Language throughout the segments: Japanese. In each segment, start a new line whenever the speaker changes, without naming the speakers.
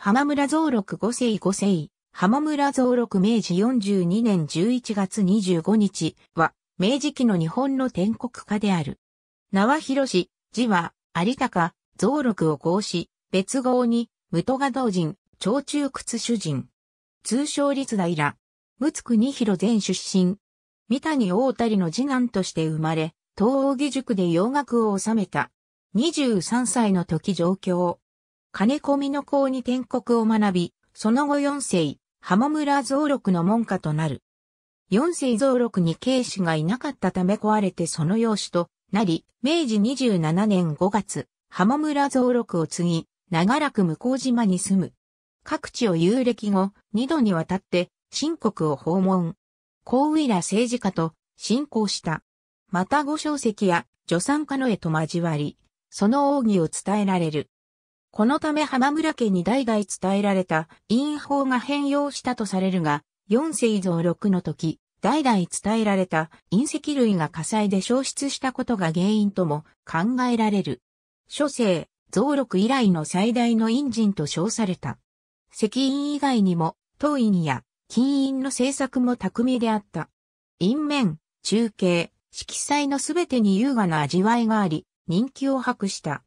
浜村増六五世五世、浜村増六明
治42年11月25日は、明治期の日本の天国家である。名は広し、字は、有高、増六を合し、別号に、無都賀道人、長中屈主人。通称立大ら、陸奥国広前出身。三谷大谷の次男として生まれ、東大義塾で洋楽を収めた。23歳の時上京。金子美の子に天国を学び、その後四世、浜村増六の門下となる。四世増六に慶子がいなかったため壊れてその養子となり、明治27年5月、浜村増六を継ぎ、長らく向島に住む。各地を遊歴後、二度にわたって、新国を訪問。皇位ら政治家と信仰した。また五小石や助産家の絵と交わり、その奥義を伝えられる。このため浜村家に代々伝えられた陰法が変容したとされるが、四世増六の時、代々伝えられた隕石類が火災で消失したことが原因とも考えられる。諸世、増六以来の最大の陰人と称された。石印以外にも、当印や金印の政策も巧みであった。印面、中継、色彩のすべてに優雅な味わいがあり、人気を博した。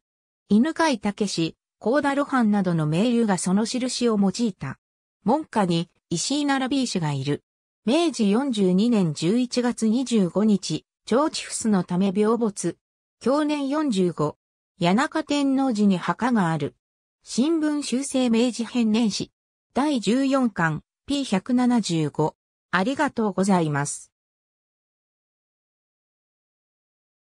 犬飼武コーダロハンなどの名流がその印を用いた。門下に石井並び石がいる。明治42年11月25日、長地フのため病没。去年45。谷中天皇寺に墓がある。新聞修正明治編年史。第14巻 P175。
ありがとうございます。